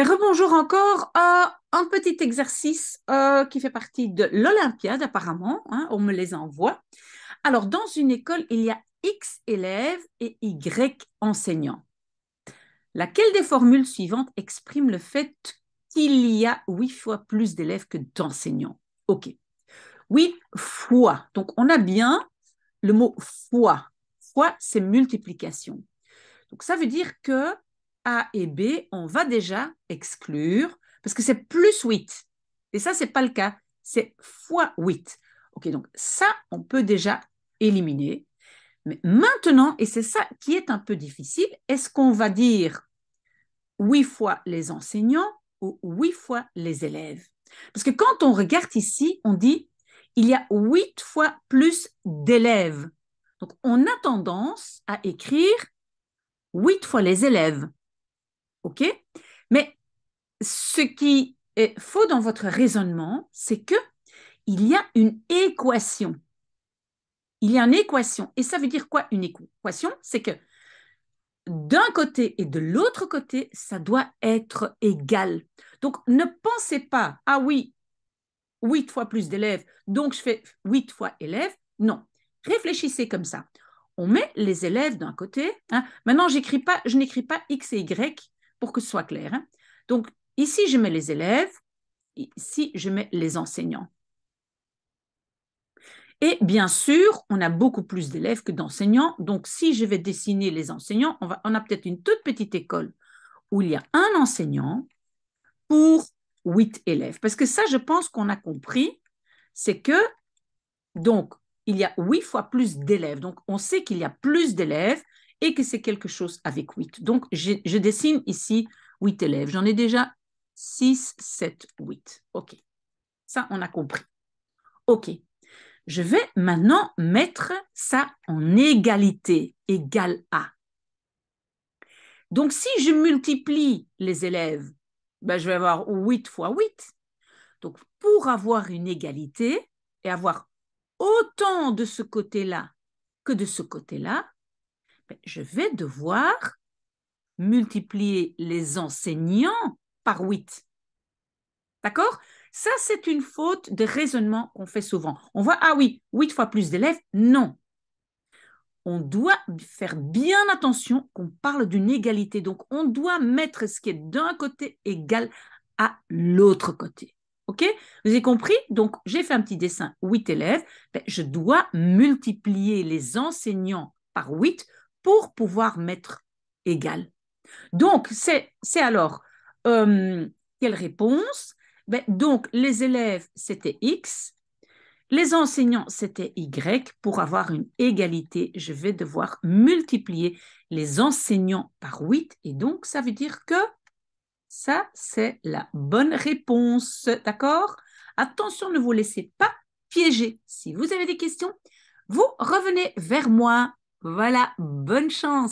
rebonjour encore un petit exercice euh, qui fait partie de l'Olympiade apparemment, hein, on me les envoie. Alors dans une école, il y a X élèves et Y enseignants. Laquelle des formules suivantes exprime le fait qu'il y a huit fois plus d'élèves que d'enseignants Ok. oui fois. Donc on a bien le mot fois. Fois, c'est multiplication. Donc ça veut dire que a et B, on va déjà exclure, parce que c'est plus 8. Et ça, ce n'est pas le cas. C'est fois 8. OK, donc ça, on peut déjà éliminer. Mais maintenant, et c'est ça qui est un peu difficile, est-ce qu'on va dire 8 fois les enseignants ou 8 fois les élèves Parce que quand on regarde ici, on dit il y a 8 fois plus d'élèves. Donc, on a tendance à écrire 8 fois les élèves. OK Mais ce qui est faux dans votre raisonnement, c'est que il y a une équation. Il y a une équation. Et ça veut dire quoi une équation C'est que d'un côté et de l'autre côté, ça doit être égal. Donc ne pensez pas, ah oui, 8 fois plus d'élèves, donc je fais huit fois élèves. Non, réfléchissez comme ça. On met les élèves d'un côté. Hein. Maintenant, je n'écris pas X et Y pour que ce soit clair. Hein. Donc, ici, je mets les élèves, ici, je mets les enseignants. Et bien sûr, on a beaucoup plus d'élèves que d'enseignants. Donc, si je vais dessiner les enseignants, on, va, on a peut-être une toute petite école où il y a un enseignant pour huit élèves. Parce que ça, je pense qu'on a compris, c'est que, donc, il y a huit fois plus d'élèves. Donc, on sait qu'il y a plus d'élèves et que c'est quelque chose avec 8. Donc, je, dessine ici 8 élèves. J'en ai déjà 6, 7, 8. OK. Ça, on a compris. OK. Je vais maintenant mettre ça en égalité, égal à. Donc, si je multiplie les élèves, ben, je vais avoir 8 fois 8. Donc, pour avoir une égalité et avoir autant de ce côté-là que de ce côté-là, ben, je vais devoir multiplier les enseignants par 8. D'accord Ça, c'est une faute de raisonnement qu'on fait souvent. On voit, ah oui, 8 fois plus d'élèves, non. On doit faire bien attention qu'on parle d'une égalité. Donc, on doit mettre ce qui est d'un côté égal à l'autre côté. OK Vous avez compris Donc, j'ai fait un petit dessin, 8 élèves. Ben, je dois multiplier les enseignants par 8 pour pouvoir mettre égal. Donc, c'est alors euh, quelle réponse ben, Donc, les élèves, c'était X, les enseignants, c'était Y. Pour avoir une égalité, je vais devoir multiplier les enseignants par 8. Et donc, ça veut dire que ça, c'est la bonne réponse. D'accord Attention, ne vous laissez pas piéger. Si vous avez des questions, vous revenez vers moi. Voilà, bonne chance